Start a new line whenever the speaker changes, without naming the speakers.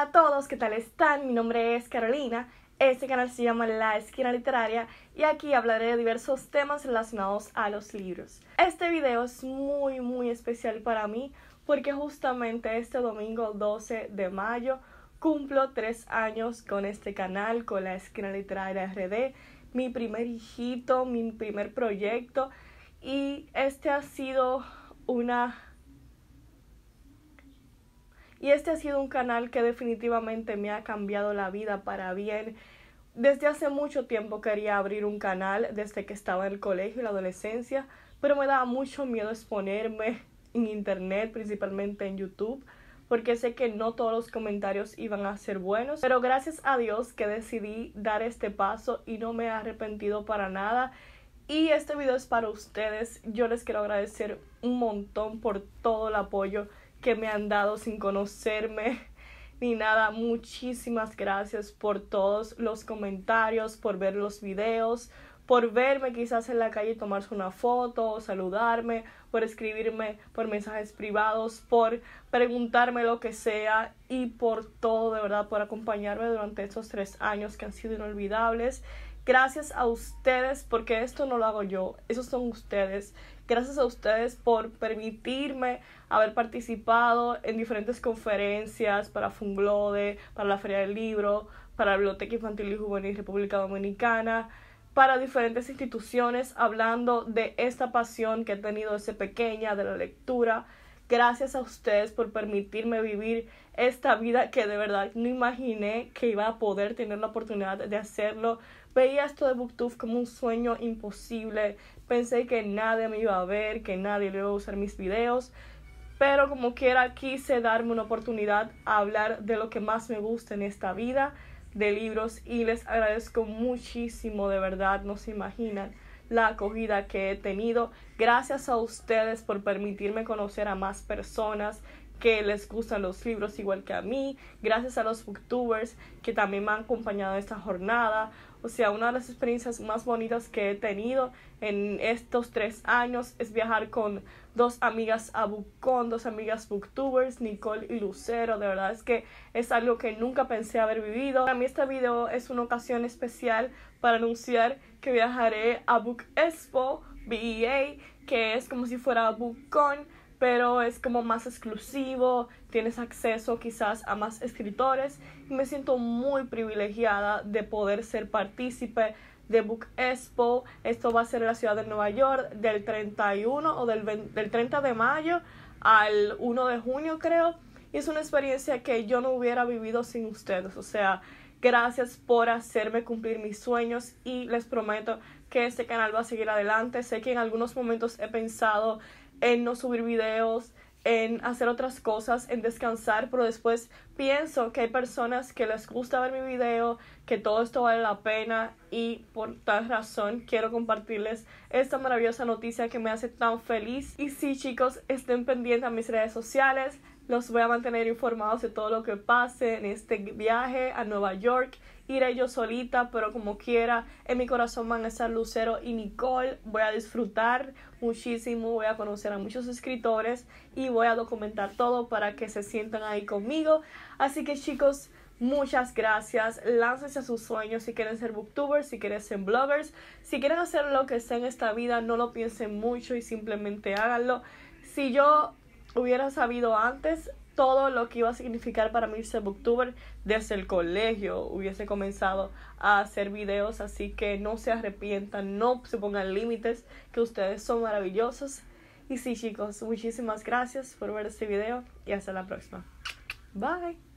a todos, ¿qué tal están? Mi nombre es Carolina, este canal se llama La Esquina Literaria y aquí hablaré de diversos temas relacionados a los libros. Este video es muy muy especial para mí porque justamente este domingo 12 de mayo cumplo tres años con este canal, con La Esquina Literaria RD, mi primer hijito, mi primer proyecto y este ha sido una y este ha sido un canal que definitivamente me ha cambiado la vida para bien. Desde hace mucho tiempo quería abrir un canal, desde que estaba en el colegio y la adolescencia, pero me daba mucho miedo exponerme en internet, principalmente en YouTube, porque sé que no todos los comentarios iban a ser buenos, pero gracias a Dios que decidí dar este paso y no me he arrepentido para nada. Y este video es para ustedes. Yo les quiero agradecer un montón por todo el apoyo que me han dado sin conocerme ni nada. Muchísimas gracias por todos los comentarios, por ver los videos, por verme quizás en la calle tomarse una foto saludarme, por escribirme por mensajes privados, por preguntarme lo que sea y por todo de verdad, por acompañarme durante estos tres años que han sido inolvidables Gracias a ustedes, porque esto no lo hago yo, esos son ustedes. Gracias a ustedes por permitirme haber participado en diferentes conferencias para Funglode, para la Feria del Libro, para la Biblioteca Infantil y Juvenil República Dominicana, para diferentes instituciones, hablando de esta pasión que he tenido desde pequeña, de la lectura. Gracias a ustedes por permitirme vivir esta vida que de verdad no imaginé que iba a poder tener la oportunidad de hacerlo Veía esto de Booktube como un sueño imposible. Pensé que nadie me iba a ver, que nadie le iba a usar mis videos. Pero como quiera quise darme una oportunidad a hablar de lo que más me gusta en esta vida, de libros. Y les agradezco muchísimo, de verdad, no se imaginan la acogida que he tenido. Gracias a ustedes por permitirme conocer a más personas que les gustan los libros igual que a mí, gracias a los booktubers que también me han acompañado en esta jornada. O sea, una de las experiencias más bonitas que he tenido en estos tres años es viajar con dos amigas a BookCon, dos amigas booktubers, Nicole y Lucero. De verdad es que es algo que nunca pensé haber vivido. Para mí este video es una ocasión especial para anunciar que viajaré a Book Expo, BEA, que es como si fuera BookCon pero es como más exclusivo, tienes acceso quizás a más escritores y me siento muy privilegiada de poder ser partícipe de Book Expo. Esto va a ser en la ciudad de Nueva York del 31 o del, del 30 de mayo al 1 de junio creo. Y es una experiencia que yo no hubiera vivido sin ustedes. O sea, gracias por hacerme cumplir mis sueños y les prometo que este canal va a seguir adelante. Sé que en algunos momentos he pensado en no subir videos, en hacer otras cosas, en descansar, pero después pienso que hay personas que les gusta ver mi video, que todo esto vale la pena y por tal razón quiero compartirles esta maravillosa noticia que me hace tan feliz. Y sí chicos, estén pendientes a mis redes sociales, los voy a mantener informados de todo lo que pase en este viaje a Nueva York. Iré yo solita, pero como quiera, en mi corazón van a estar Lucero y Nicole. Voy a disfrutar muchísimo, voy a conocer a muchos escritores y voy a documentar todo para que se sientan ahí conmigo. Así que chicos, Muchas gracias. Láncense a sus sueños. Si quieren ser booktubers, si quieren ser bloggers, si quieren hacer lo que sea en esta vida, no lo piensen mucho y simplemente háganlo. Si yo hubiera sabido antes todo lo que iba a significar para mí ser booktuber desde el colegio. Hubiese comenzado a hacer videos, así que no se arrepientan, no se pongan límites, que ustedes son maravillosos. Y sí chicos, muchísimas gracias por ver este video y hasta la próxima. Bye.